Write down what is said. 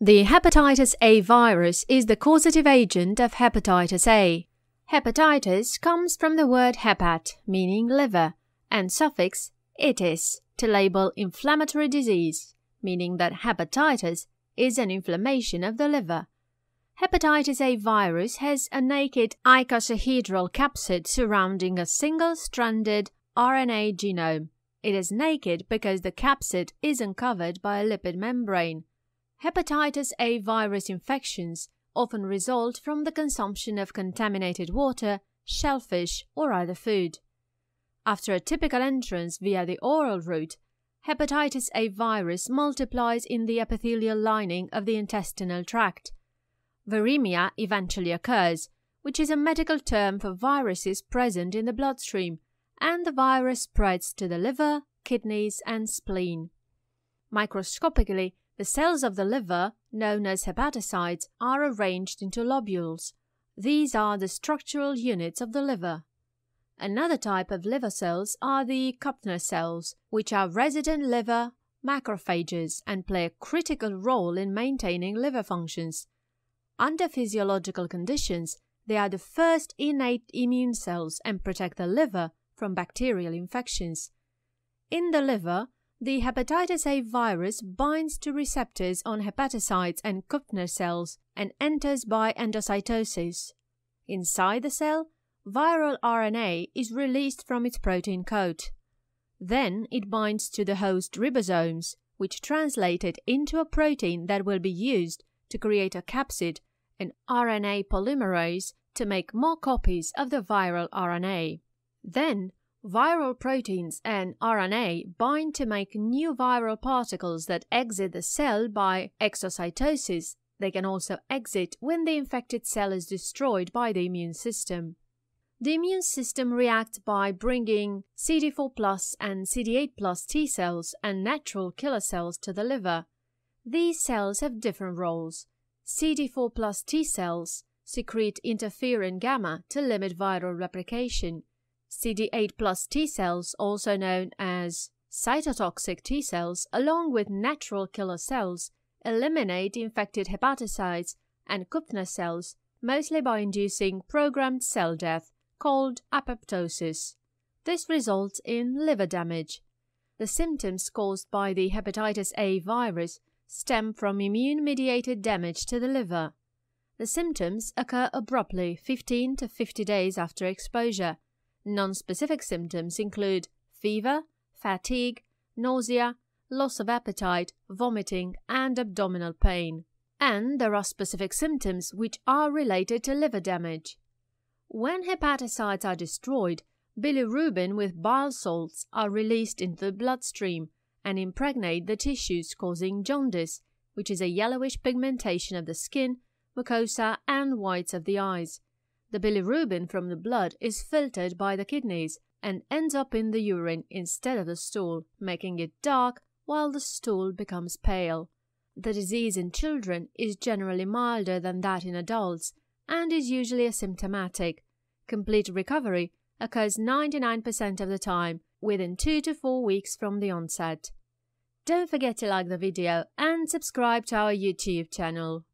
The hepatitis A virus is the causative agent of hepatitis A. Hepatitis comes from the word hepat, meaning liver, and suffix itis to label inflammatory disease, meaning that hepatitis is an inflammation of the liver. Hepatitis A virus has a naked icosahedral capsid surrounding a single-stranded RNA genome. It is naked because the capsid is not covered by a lipid membrane. Hepatitis A virus infections often result from the consumption of contaminated water, shellfish, or other food. After a typical entrance via the oral route, hepatitis A virus multiplies in the epithelial lining of the intestinal tract. Viremia eventually occurs, which is a medical term for viruses present in the bloodstream, and the virus spreads to the liver, kidneys, and spleen. Microscopically, the cells of the liver, known as hepatocytes, are arranged into lobules. These are the structural units of the liver. Another type of liver cells are the Kupffer cells, which are resident liver macrophages and play a critical role in maintaining liver functions. Under physiological conditions, they are the first innate immune cells and protect the liver from bacterial infections. In the liver, the hepatitis A virus binds to receptors on hepatocytes and Kupfner cells and enters by endocytosis. Inside the cell, viral RNA is released from its protein coat. Then it binds to the host ribosomes, which translate it into a protein that will be used to create a capsid, an RNA polymerase, to make more copies of the viral RNA. Then Viral proteins and RNA bind to make new viral particles that exit the cell by exocytosis. They can also exit when the infected cell is destroyed by the immune system. The immune system reacts by bringing CD4 and CD8 T cells and natural killer cells to the liver. These cells have different roles. CD4 T cells secrete interferon gamma to limit viral replication. CD8 plus T cells, also known as cytotoxic T cells, along with natural killer cells, eliminate infected hepatocytes and Kupfner cells, mostly by inducing programmed cell death called apoptosis. This results in liver damage. The symptoms caused by the hepatitis A virus stem from immune-mediated damage to the liver. The symptoms occur abruptly 15 to 50 days after exposure Non-specific symptoms include fever, fatigue, nausea, loss of appetite, vomiting, and abdominal pain. And there are specific symptoms which are related to liver damage. When hepatocytes are destroyed, bilirubin with bile salts are released into the bloodstream and impregnate the tissues causing jaundice, which is a yellowish pigmentation of the skin, mucosa and whites of the eyes the bilirubin from the blood is filtered by the kidneys and ends up in the urine instead of the stool, making it dark while the stool becomes pale. The disease in children is generally milder than that in adults and is usually asymptomatic. Complete recovery occurs 99% of the time within 2 to 4 weeks from the onset. Don't forget to like the video and subscribe to our YouTube channel.